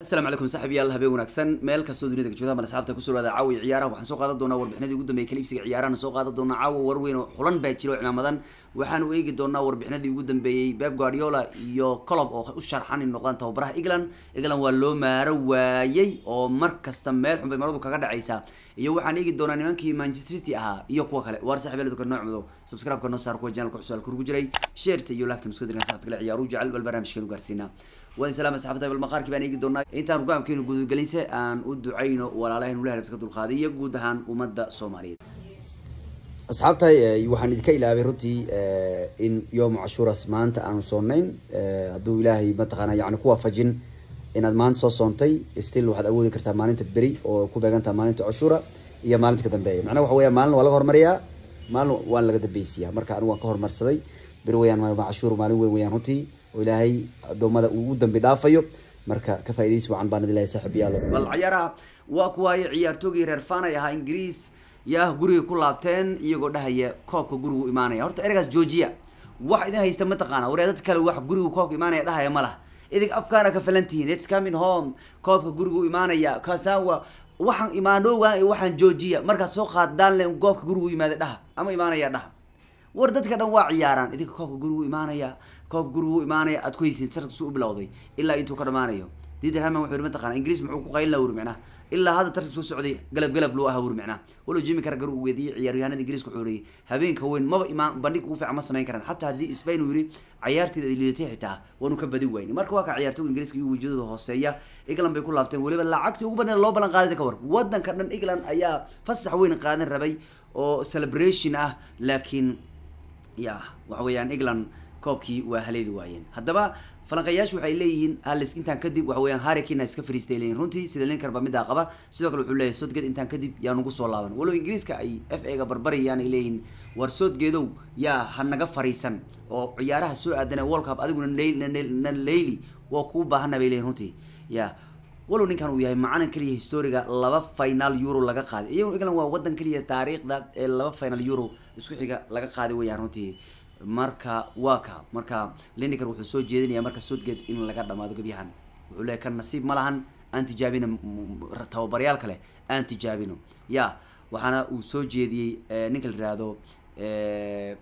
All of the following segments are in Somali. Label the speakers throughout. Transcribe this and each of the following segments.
Speaker 1: asalaamu calaykum saaxiibayaal habeen wanaagsan meel kastoo dunida ka joogta mar asxaabta ku soo caawa iyo ciyaaraha waxaan soo qaadan doonaa warbixinadii ugu dambeeyay kaliibsiga ciyaarahana soo qaadan doonaa caawa war weyn oo xulan baa jira oo cimaamadan waxaanu eegi doonaa warbixinadii ugu dambeeyey beb guardiola iyo colob oo u sharxan in noqdaan tababaraha england england waa loo maaro waayey oo mar kasta meel xun bay maradu kaga dhacaysaa iyo waxaan eegi doonaa nimankii manchester city ahaa iyo kuwa kale waar saaxiibayaal dadka nooc subscribe-ka noo saar kuwa channelka cusub halka jiray sheerta iyo laagta musku dirgan saxabta kale ciyaaruhu jecel bal barnaamijkeenu gaarsiinaa waan salaama saxabtay bal maqaarkii baan eegi doonaa intaan rugaamkeenu gudagelinse aan u ducayno walaalahan ula halabta ka dulqaaday iyo guud ahaan ummadda soomaaliyeed asxaabta eh, waxaan idinka ilaabay runtii eh, in yoomu cashuuras maanta aanu soonayn eh, hadduu ilaahay mataqaana yani ku waafajin inaad maanta soo soontay still waxaad awoodi kartaa maalinta beri oo ku beegantaha maalinta cashuura iyo maalinta ka dambeeya macnaha waxa weya maalin waa laga hormariyaa maalin waan laga dambeysiyaa marka anigu waan ka hormarsaday beri weyaan cashuur maalin weyn weyaan runtii oo ilaahay addoommada uu dambi dhaafayo marka ka faaideys wacan baan idilahay saaxiib yaalo bal ciyaaraha waa kuwaayay ciyaartoogii reer faanay ahaa ingiriis yaa guriga ku laabteen iyagoo dhahaya koobka guriga imaanaya horta ereygaas joojiya wax idin haysta mataqaana waryaa dad kale wax gurigu koobka imaanaya dhahaya ma laha idig afkaana ka falan tihiin its coming home koobka gurigu imaanaya kasawa waxaan imaanooga waxaan joojiya markaad soo qaadaan le koobka gurigu imaada dhaha ama imaanaya dhaha war dadka dhan waa ciyaaraan idinka koobka gurigu imaanaya koob guri wuu imaanaya aad ku haysid sarta su u bilowday ilaa intuu ka dhamaanayo dider haman wuxuu ma taqaana ingiriis muxuu ku qaylila wuri micnaha ilaa hadda tartank soo socday galab galab loo aha wuri walow jimi kargar uu weediyey ciyaaryahanada ingiriiska wuxuu leeyay habeenka weyn maba imaan bandhig ugu fiican ma samayn karaan xataa haddii spain uu yidhi cayaarteeda ay liidatay xitaa waanu ka badin wayni marka waa ka ciyaartoyga ingiriiska iyo wejiyadooda hooseeya england bay ku laabteen weliba lacagtii ugu badneed loo ballan qaaday ka war waddanka dhan england ayaa fasax weyn qaadan rabay oo celebration ah laakiin ya waxa weeyaan england koobkii waa haleeli waayeen haddaba falanqeeyaashu waxay leeyihiin halis intaan kadib waxa weeyaan harrikin iska fariistay runtii sida linkarba midaa qaba sidoo kale wuxuu leeyahay soodgeed intaan kadib yaa nugu soo laaban walow ingiriiska ay f a ga barbarayaan ay leeyihin war soodgeedow yaa ha naga fariisan oo ciyaaraha soo aadana world cup adiguna na leyli waa kuu baahana bay leeyihin runtii ya walow ninkan uu yahay macalan kaliya historiga laba final euro laga qaaday iyagu england waa waddan kaliya taariikhda ee laba final euro isku xiga laga qaaday weeyaan runtii marka waa ka marka lineker wuxuu soo jeedinaya marka soodgeed in laga dhamaado gebyahan wuxuu leeya kan nasiib ma lahan aan tijaabino tababaryaal kale aan tijaabino ya waxaana uu soo jeediyey eh, ninka la yihahdo eh,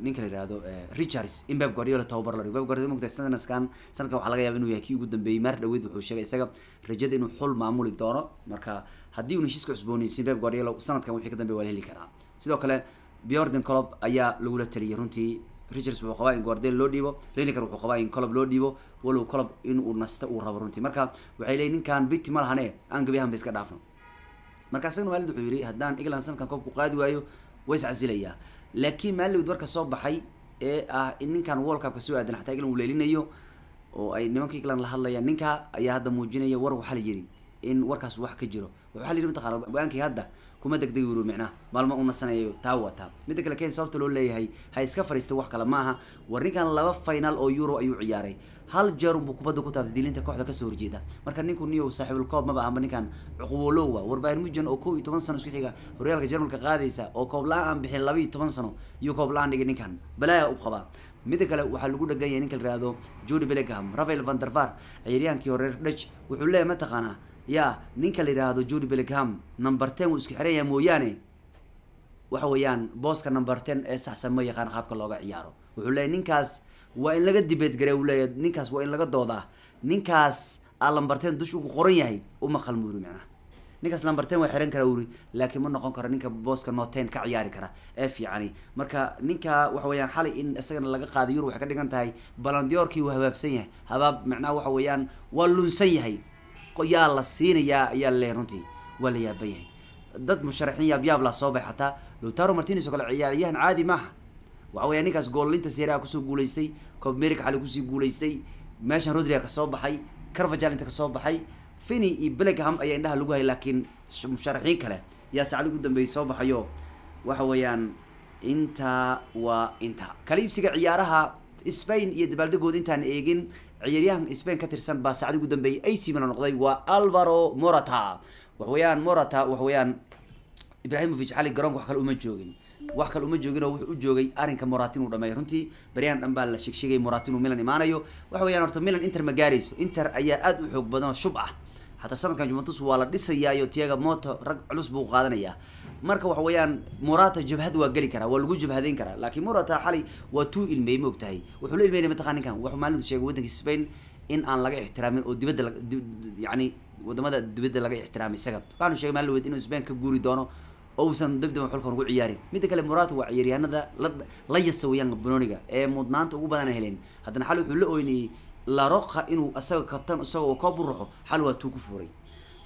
Speaker 1: ninka la yihahdo eh, richards in bab guardiola tababar la dhigo guardiola mugta sanadkan sanadkan waxaa laga yaaba inuu yahay kii ugu dambeeyey maar dhaweyd wuxuu sheegay isaga rajada inuu xul maamuli doono marka haddii uu heshiiska cusboonaysiin bab guardiola sanadkan wixii ka dambeeya waa la heli karaa sidoo kale Bjorn Klopp ayaa lagula taliyay runtii Richards wuxuu qabaa in Guardiola loo dhiibo Lineker wuxuu qabaa in Klopp loo dhiibo walow colob in uu nasto uu rabo runtii marka waxay leeyihiin ninkaan biti ma lahane aan gabiyahan ba iska dhaafno marka asagna maalid wuxuu yidhi haddaan England sanadkan koobku qaadi waayo way iscasilayaa laakiin maalid warka soo baxay ee ah in ninkan World Cup ka soo aadan xataa England uu leelinayo oo ay nimanka England la hadlayaan ninka ayaa hadda muujinaya war waxa la yiri in warkaas wax ka jiro waxa la yiri mataqaan go'aankii hadda kuma degdeg uru micna maalmo u nasanayayo taa wataa midda kale kenya sababta loo leeyahay ha iska fariista wax kale maaha war warninkan laba final oo yuro ayuu ciyaaray hal jeer unbuu kubadda ku taabtay dilinta kooxda kasoo horjeeda marka ninku niyow saaxiibulkoob maba ahaba ninkan cuqwolowa warbaahir mujan oo kow iyo toban sano isku xiga horyaalka jarmalka qaadaysa oo koobla la-aan aan bixin laba iyo toban sano iyo koobla la-aan dhigay ninkan balaaya u qabaa midda kale waxaa lagu dhagan yahay ninka la yihahdo judi bellingham rafael van dervar ciyaaryahankii hore dutch wuxuu leeyahay mataqaanaa ya ninka la yidhaahdo judi bellingham number ten wuu isku xiran yahay mooyaane waxa weeyaan booska number ten ee saxsan ma yaqaan qaabka looga ciyaaro wuxuu leeyahy ninkaas waa in laga dibeedgare uu leeyahy ninkaas waa in laga doodaa ninkaas aa number ten dusha uku qoran yahay umaqal mu yuri macnaha ninkaas number ten waa xiran kara uri laakiin ma noqon karo ninka booska noten ka ciyaari kara ee fiicani marka ninka waxa weeyaan xalay in isagana laga qaaday yurub waxay ka dhigan tahay balandiorkii wuu habaabsan yahay habaab macnaha waxa weeyaan waa lunsan yahay yaa la siinayaa ayaa leeyahay runtii waa la yaaban yahay dad musharaxiin yaabyaab laa soo bay xataa lutaro martinis oo kale ciyaaryahan caadi maaha waxa weya ninkaas goollinta seeraha kusoo guulaystay coob america xali kusii guulaystay meeshan rodriga kasoo baxay carvajal inta kasoo baxay fini iyo bellegham ayaa indhaha lagu hayay laakiin musharaxiin kale yaa sacad ugu dambeeyay soo baxayo waxa weeyaan intaa waa intaa kala iibsiga ciyaaraha spain iyo dabaaldegooda intaan eegin ciyaaryahan spain ka tirsan baa saacdi ugu dambeeyay ac milan noqday waa alvaro morata waxweyaan morata waxweyaan ibrahimovic xali garoonka wax kale uma joogin wax kale uma joogin oo wuxuu u joogay arrinka morat inuu dhameeyo runtii baryaan dhan baa la sheeg sheegay morat inuu milan imaanayo waxa weyaan horta milan inter ma gaarayso inter ayaa aada u xoog badan oo shub ah hataa sanadkan juventus waa la dhisayaayo tiaga moto rag culus buu qaadanayaa marka waxa weeyaan murata jabhad waa geli karaa waa lagu jabhadayn karaa laakiin murata xalay waa tuu ilmeey ma ogtahay wuxuu la ilmeynaya mataqaa ninkan wuxuu maalintu sheegay waddanka spain in aan laga ixtiraamin oo dibadda yacni wadamada dibadda laga ixtiraamay isaga waxaanu sheegay maalin weyd inuu spain ka guuri doono ousan dabdaba xulkan ugu ciyaarin midda kale murata waa ciyaaryahanada la la yasa weeyaan banoniga ee mudnaanta ugu badana heleen haddana xalay wuxuu la oynayey laroqa inuu asaga kabtan isagoo koob u xal waa tuu ku furay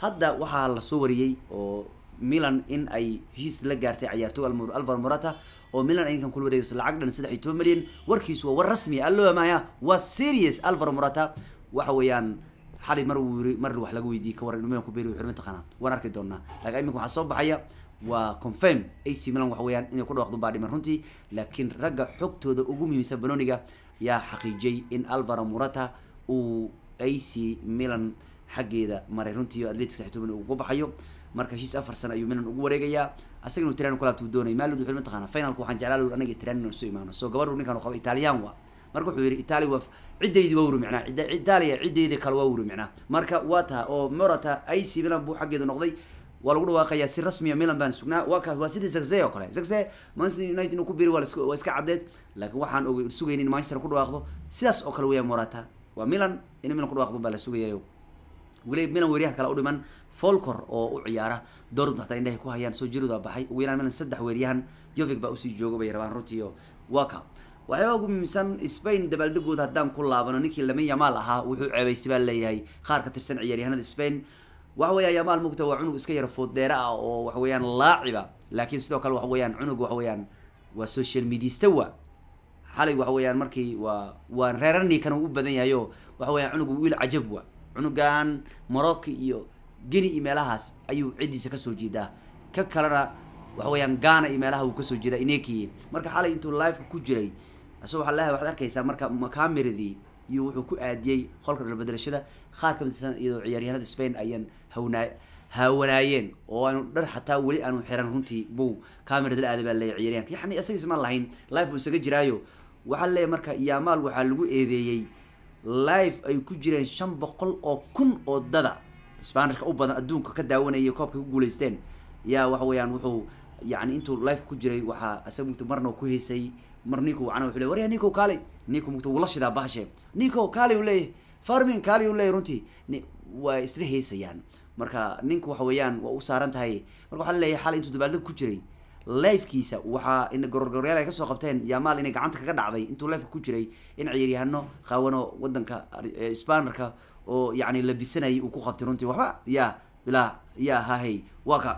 Speaker 1: hadda waxaa lasoo wariyey oo milan in ay heshiis la gaartay ciyaartoy alvaro morata oo milan ayinkan kula wareegayso lacag dhan saddex iyo toban milyan warkiisu waa war rasmi ah amaya waa serious alvar morata waxa weeyaan xalay mar wuu mar wax laga weydiiyey ka waran inuu milan wuxuu mataqaanaa waan arki doonaa laakiin iminka waxaa soo baxaya waa confirm ac milan waxa weeyaan inay ku dhawaaqdo baa runtii laakiin ragga xogtooda ugu muhiimsan banoniga yaa xaqiijiyay in alvaro murata uu a c milan xaggeeda maray runtii atletic saxituban uu baxayo marka heshiis afar sano ayuu milan ugu wareegayaa asaga inuu tiraan kulaabta uu doonaya maalud wuxuu mataqaana finalka waxaan jeclaa lur aniga tiraan inaan soo imaano soo gabadhu ninkan qaba italiyaan wa marka wuxuu yidhi italia waa ciddaydi waa wuri micnaa itaaliya ciddayda kale waa wuri micnaa marka waa taha oo morata ac milan buu xaggeeda noqday waa lagu dhawaaqayaa si rasmiya ah, milan baan sugnaa waa kaas waa sidii zagze oo kale zagze manchester united inuu ku biri waa iska caddeed laakiin waxaan og sugaynin in manchester ku dhawaaqdo sidaas oo kale weeyaan morata waa milan in milan ku dhawaaqdo baa la sugayayo weli milan weeryahan kale u dhiman folcor oo u ciyaara dortmund hataa indhahay ku hayaan soo jirooda baxay ugu yaraan milan saddex weeryahan jovic baa usii jooga bay rabaan runtii oo waxyaaba ugu muhiimsan spain dabaaldegooda haddaan ku laabano ninkii lamin yamaal ahaa wuxuu ceebaystay baa leeyahay qaar ka tirsan ciyaaryahanada spain waxa weeyaan yamaal mugta waa cunug iska yar fooddeera ah oo waxa weeyaan laaciba laakiin sidoo kale waxa weeyaan cunug waxa weeyaan waa social mediista wa xalay waxa weeyaan markii waa waan reeranii kana u badan yahay oo waxa weeyaan cunugu wiil cajab wa cunugaan morocco iyo geni iyo meelahaas ayuu ciddiisa kasoo jeedaa ka kalena waxa weeyaan gaana iyo meelaha uu kasoo jeedaa ineekii marka xalay intuu lifeka ku jiray asoo waxaa leeyahay waxaad arkaysaa marka makaamiradii iyo wuxuu ku aadiyey qolka dhalbaderashada qaar ka midsan iyadoo ciyaaryahanada spain ayaan hawnaa haawanaayeen oo aanu dhar xataa weli aanu xiran runtii bow camerada la aada baa leeya ciyaaryahanka yani isagiismaan lahayn life buu isaga jiraayo waxaa leeyay marka yaamaal waxaa lagu eedeeyey live ay ku jireen shan boqol oo kun oo dada spanishka u badan adduunka ka daawanayay koobkay ku guulaysteen yaa waxa weeyaan wuxuu yani intuu life ku jiray waxaa isaga marna ku heysay mar niko ana wuxuu le warya ninko kaalay ninku mugta wuu la shidaa bahashe ninko kaalay uu leeyahay farmin kaalay uu leeyahy runtii waa isla heysayaan marka ninku waxa weeyaan waa u saaran tahay marka waxaa laleeyahay xal intuu dabaaldaga ku jiray lifekiisa waxaa in gororgoryaal ay kasoo qabteen yaamaal inay gacanta kaga dhacday intuu lifeka ku jiray in ciyaaryahano qaawano wadanka eh, sbanerka oo yacni labisanayay uu ku qabtay runtii waxba ya bilaa ya hahey waa ka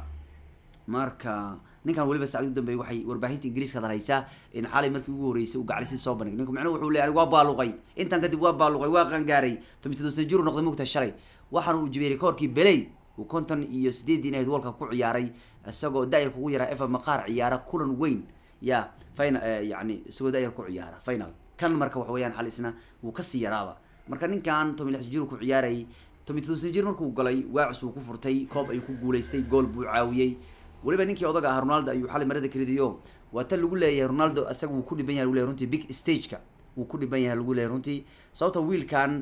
Speaker 1: marka ninkan weliba sacdi udambey waxay warbaahinta ingiriiska hadalhaysaa in xalay markii ugu horreysay uu gaclisi soo bandhig ninku macnuhu wuxuu leeyahay waa baaluqay intan kadib waa baaluqay waa qangaaray tomitadosan jir noqday mugta shalay waxaan uu jibeeri kahorkii beley uu konton iyo sideedii inayd walka ku ciyaaray isagoo daayarka ugu yaraa efa maqaar ciyaara kulan weyn ya final eh, yani isagoo daayar ku ciyaara final kan marka waxa weeyaan xal wuu kasii yaraaba marka ninkan tomi lix jir ku ciyaarayay tomitadosan jir markuu galay waacis wuu ku furtay koob ayuu ku guulaystay gool buu caawiyey weliba ninkii odaga ahaa ronaldo ayuu xali marada karidiyo waa tan lagu leeyahay ronaldo asaga wuu ku dhiban yahay lagu runtii big stageka wuu ku dhiban yahay lagu leeyahay runtii sababta wiilkan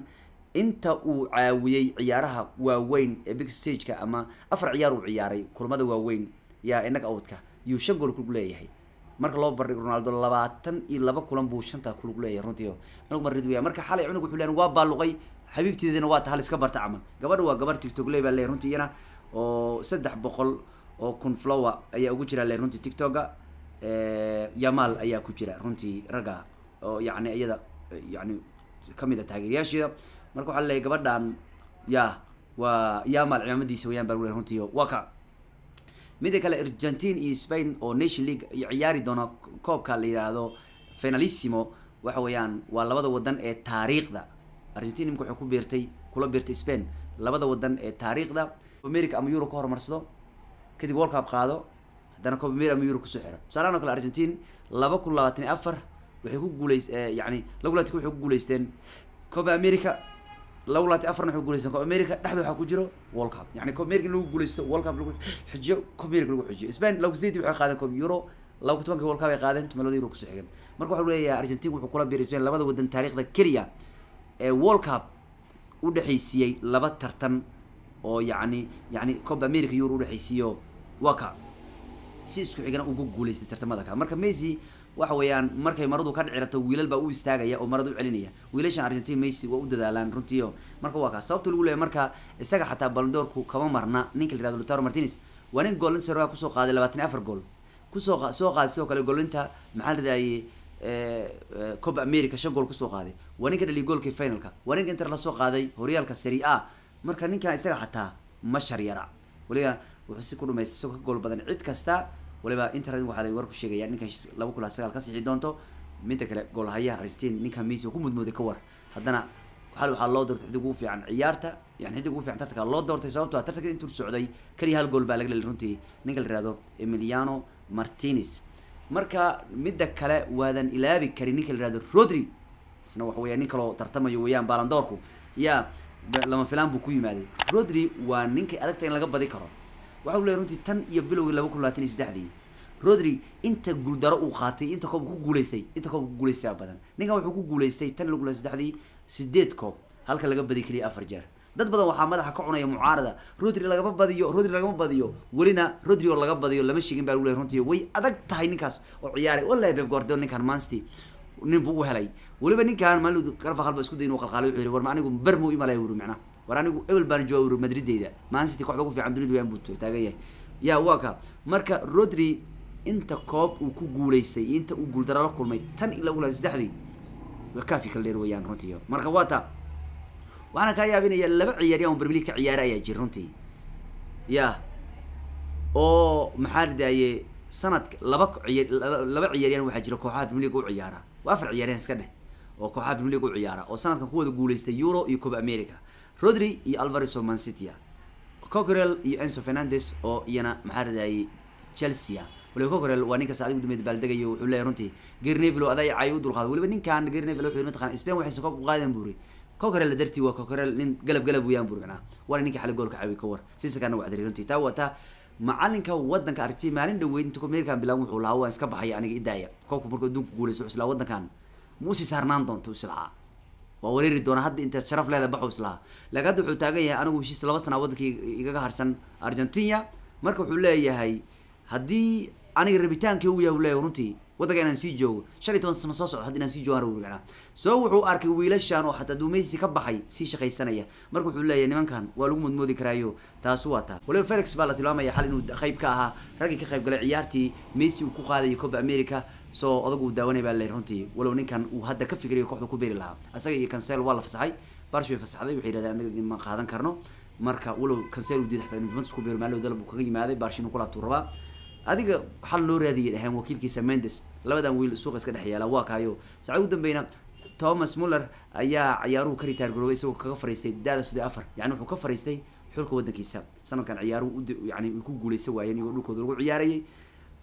Speaker 1: inta uu caawiyey ciyaaraha waaweyn ee big stageka ama afar ciyaar uu ciyaaray kulamada waaweyn yaa inaga awdka yuu shan gool kulug leeyahay marka loo bardhigo ronaldo labaatan iyo laba kulan buu shantaa kulug leeyahay runtii anug marid weya marka xalay cunug wuxuu leeyahay waa baaluqay xabiibteedina waa ta iska barta camal gabadha waa gabar tigtogley baa leeyahay runtii iyana oo saddex boqol oo kunflower ayaa ugu jira le runtii tictoka yamal ayaa ku jira runtii ragga oo yacni iyada yani kamid a ah taageerayaasheeda marka waxaa laleeyahy gabadhan ya waa yamal cimaamadiisa wayaan baa runtii waa mida kale argentine iyo spain oo nation league ciyaari doona koobka la yidhaahdo finalissimo waxa weeyaan waa labada wadan ee taariikhda argentina imika waxay ku biirtay kula biirtay spain labada wadan ee taariikhda america ama euro ka hormarsado kadib worlcup qaado haddana copamir ama euro kusoo xiro tusaalaan o kale argentine laba kun labaatan iyo afar waxay ku guuleys yani laba kun waxay ku guuleysteen copa america laba kun labaatan afarna waxay guuleysteen copa america dhexda waxaa ku jiro world cup yani copa america in lagu guuleysto world cup lagu xijiyo copa america lagu xijiyo spain laba kun sideedii waxay qaadeen copa euro laba kun tobankii world cup ay qaadeen tuma euro kusoo xigan marka waxaa leeyahay argentine wuxuu kula biiray spain labada wadan taariikhda keliya ee world cup u dhexaysiiyey laba tartan oo yani yani cob america euro udhexaysiiyo waa ka si isku xigana ugu guulaystay tartamada kale marka messi waxa weeyaan markay maradu ka dhici wiilal baa u istaagaya oo marada u celinaya wiilashan argentina messi waa u dadaalaan runtiio marka waa kaas sababta lagu leeyahy marka isaga xataa baldoorku kama marna ninka la yihahdo lutaro martinez waa nin goollin saroa kusoo qaaday labaatan afar gool kusoo qa soo qaaday sidoo kale goolinta maxaa la yidhahdayey eh, eh, cob america shan gool kusoo qaaday waa ninka dhaliya goolkii finalka waa ninka inter lasoo qaaday horyaalka serie a marka ninkan isaga xataa ma yara weliba wuxuu si ku dhumaystay isagoo ka gool badan cid kasta waliba internet waxaa la war ku sheegaya ninkan laba kula sagaal ka sixi doonto midda kale goolhayaha argentin ninka messi ku mudmooday ka war haddana xal waxaa loo doortay xiddig ugu fiican ciyaarta yani xiddig ugu fiican tartanka loo doortay sababto ah tartanka intuu socday kaliya hal gool baa laga dheli runtii ninka la yihahdo emiliano martinez marka midda kale waadan ilaabi karin ninka la yihahdo rodri isna waxa weya nin kaloo tartamayo weeyaan baalandoorku yaa lama filaan buu ku yimaaday rodri waa ninkii adagta in laga badi karo waxa u leeyahy runtii tan iyo bilowgii laba kun labaatan iyo saddexdii rodri inta guuldaro uu qaatay inta koob ku guuleystay inta koob ku guuleystaa badan ninkan wuxuu ku guuleystay tan laba kun labaatan saddexdii sideed koob halka laga badi keliya afar jeer dad badan waxaa madaxa ka cunaya mucaarada rodri lagama badiyo rodri lagama badiyo welina rodri oo laga badiyo lama shigin baa lagu leeyahy runtii way adag tahay ninkaas oo ciyaaray wallahi beb guardiola ninkan mansti nin ninbu u helay weliba ninkaan maalin garfaqal ba isku day inu qalqaalay wuxuu yidhi war ma anigu bermo imalayo wuri macnaha war anigu ebel baan jooga wuri madrideyda man city kooxda ugu fiican dunidu waan buuto taagan yahay ya waa ka marka rodri inta koob uu ku guulaystay iyo inta uu guuldaro la kulmay tan ilaa ulan saddexdii waa kaafi kala dheer weeyaan runtii marka waa taa waxaana kaa yaabinaya laba ciyaari aan bermili ka ciyaara ayaa jir runtii ya oo maxaa ridaye sanad laba laba ciyaaryan waxaa jira kooxaha premier league u ciyaara waa afar ciyaaryan iska dheh oo kooxaha premier league u ciyaara oo sanadkan kuwada guuleystay euro iyo coba america rodri iyo alvareso mancitia ah. cocorel iyo enso fernandes oo iyana maxaa radayay chelsea ah. waliba cocorel waa ninka saacadii ugu dambeyd baaldegayo wuxuu leeyahay runtii garnevilo adaa cay u dulqaaday waliba ninkan garnevilo wuxuu mataqana spain waxaysan koob u qaadan buuri cocorel dartii waa cocorel nin galab galab weeyaan buuri macnaha waana ninka xali goolka caawi ka war siisa kana runtii taa waa taa macalinka wadanka argtay maalin dhaweyd inta amerikan bilan wuxuu lahaa waan iska baxaya aniga idaaya koobka markuu adduunka guuleysto islaa wadankan ma usii saarnaan doonto islahaa waa wareeri doona hadda intaad sharaf leeda baxo islahaa laakiin hadda wuxuu taagan yahay anigu heshiis laba sanaa wadankii igaga harsan argentina marka wuxuu leeyahay haddii aniga rabitaankii u yahay u leeyahay runtii waddanka inaan sii joogo shan iyo toban sano soo socdo hadda inaan sii joogaan wurganaa sabab wuxuu arkay wiilashaan oo xataa duumaysi ka baxay sii shaqaysanaya marka wuxuu leeyahay nimankan waa lagu moodmoodi karaayo taasu waa taa waliba felix baa la tilmaamaya xal inuu qayb ka ahaa raggii ka qayb galay ciyaartii messi uu ku qaadayo coba america soo odagu uu daawanay baa leeyahay runtii walow ninkan uu hadda ka fikirayo kooxdu ku beeri lahaa asaga iyo kansel waa la fasaxay barsh way fasaxday waxay yidhahdeen anaga ma qaadan karno marka walow kansel uu diiday inuu juventus ku beero maalow dalab uu kaga yimaaday barsh ku laabtuu rabaa adiga xal loo raadiyay dhaheen wakiilkiisa mendes labadan wiil suuqa iska dhex yaala waa kaayo sacad ugu dambeyna thomas muller ayaa ciyaaruhu ka ritaar garoobay isagoo kaga fariistay da-da sodon afar yani wuxuu ka fariistay xulka wadankiisa sanadkan ciyaaruhu yani ku guuleysa waayeen iyagoo dhulkooda lagu ciyaarayay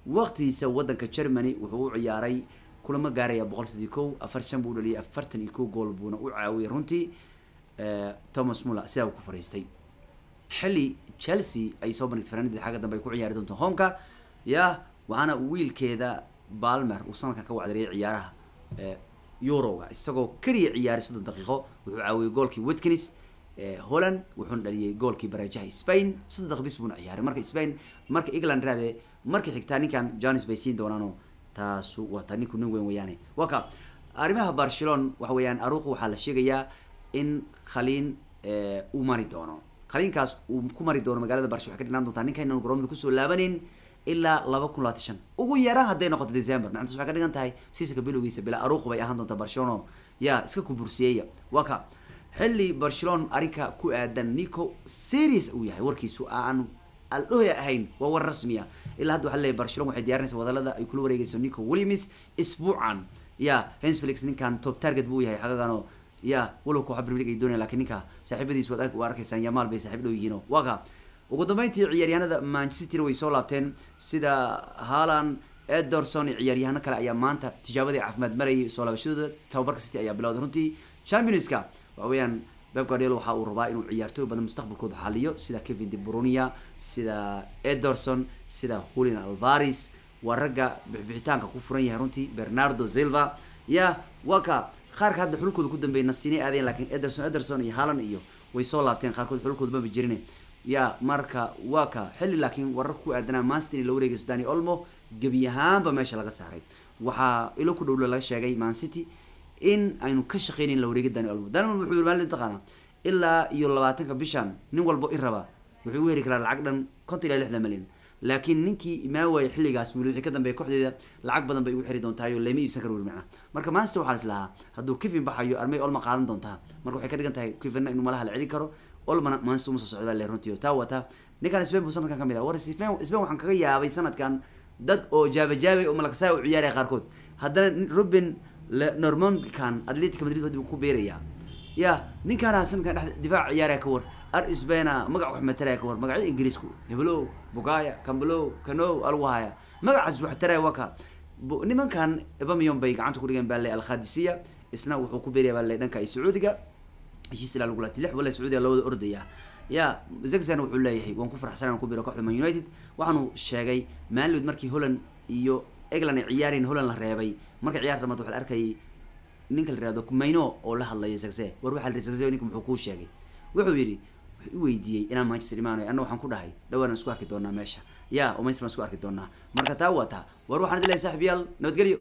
Speaker 1: waqtigiisa wadanka germany wuxuu u ciyaaray kulama gaaraya boqol sodii ko afar shan buu dhaliyay afartan iyo kow gool buuna u caawiyay runtii eh, thomas muller sidaa uu ku fariistay xilli chelsea ay soo bandhigtay fanaanadii xagga dambe ay ku ciyaari doonto homka yah waxaana wiilkeeda balmer uu sanadkan ka wacdariyay ciyaaraha eh, yuroga isagoo keliya ciyaaray soddon daqiiqo wuxuu caawiyey goolkii watkinis eh, holland wuxuuna dhaliyey goolkii barajaha spain soddon daqiiq bis buuna ciyaaray marka spain marka england raade marka xigtaa ninkan jones bay siin doonaano taasu waata ninku nin weyn weeyaane waa ka arrimaha barcelon waxa weeyaan aruuqu waxaa la sheegayaa in khaliin eh, uu mari doono khaliinkaas uu ku mari doono magaalada barsh waxay ka dhinaan doontaa ninkan inaan garoomda kusoo laabanin ilaa laba kun labaatan ugu yaraan hadday noqoto december macntas waxay ka dhigan tahay siisaka bilowgiisa bila aruuq bay ahaan doonta barcelona ya iska kubursiyeeya waa ka xilli barcelon arrinka ku aadan nico series uu yahay warkiisu aan aldhoya ahayn waa war rasmiya ah. ilaa hadda waxaa leeyahay barcelona waxay diyaarinaysa wadalada ay kula wareegayso nico williams isbuucan ya hens felix ninkan top target buu yahay xagagano ya walow kooxa premier ay doonaya lakiin ninka saaxiibadiisu waad arkaysaan yamaal bay saaxiib dhow yihiin ka ugu dambeyntii ciyaaryahanada manchester way soo laabteen sida halan ederson iyo ciyaaryahano kale ayaa maanta tijaabadii caafimaad marayay soo laabashadooda tababarka city ayaa bilowday runtii championska waxaweyaan beb guardiel waxa uu rabaa inuu ciyaartooy badan mustaqbalkooda xaliyo sida kevin debrunia sida ederson sida hulian alvaris waa ragga bixbixitaanka ku furan yahay runtii bernardo silva ya waa ka qaarka hadda xulkooda ku dambeeyay nasiinay aadeen laakiin ederson ederson iyo halan iyo way soo laabteen qaarkood xulkooda maba jirine ya marka waa ka xilli laakiin wararka ku aadanaa manstin la wareegayso dani olmo gebi ahaanba meesha laga saaray waxaa ilo ku dhowlo laga sheegay man city in aynu ka shaqeynayn la wareegi dani olmo dani olmo wuxuu maalin taqaana ilaa iyo labaatanka bishan nin walbo i raba wuxuu u heri karaa lacag dhan konton ilaa lixdan malyan laakiin ninkii imaa waayey xilligaas wiil wixii ka dambeeya kooxdeeda lacag badan bay ugu xiri doontaayoo lama iibsan kara weli macnaa marka mansity waxaa la islahaa hadduu kifin baxayo armey olma qaadan doontaa marka waxay ka dhigan tahay kifinna inuu malaha la celin karo olmaansuma ah. kaga yaabay sanadkan dad oo jaabajaabay oo malaksaa u ciyaaraya qaarkood haddana ruben normondkan atletica madrid buu ku beerayaa ya ninkaana sanadkan dhex difaac ciyaaraya ka war ar sbaina magac wax mataraya ka war magacyo ingiriisku heblow bugaya camblow canow alwahaya magacaas wax taraya waa nimankan ebamiyon bay gacanta ku dhigeen baa alkhadisiya isna wuxuu ku beeraya baa le dhanka sacuudiga heshiis ilaa lagu laatay lix wala sacuudiga labada ordaya ya zegzan wuxuu leeyahay waan ku faraxsana an ku biro kooxda man united waxaanu sheegay maalinlood markii holland iyo england ay ciyaareen holland la reebay markay ciyaarta mad waxaa la arkayay ninka la yihahdo kumayno oo la hadlay zegze war waxaa la yihi ninka muxuu kuu sheegay wuxuu yidhi i weydiiyey inaan manchester imaanayo anna waxaan ku dhahay dhawaan isku arki doonaa meesha ya oo manchester baan isku arki doonaa marka taa waa taa war waxaan idin lehay nabadgelyo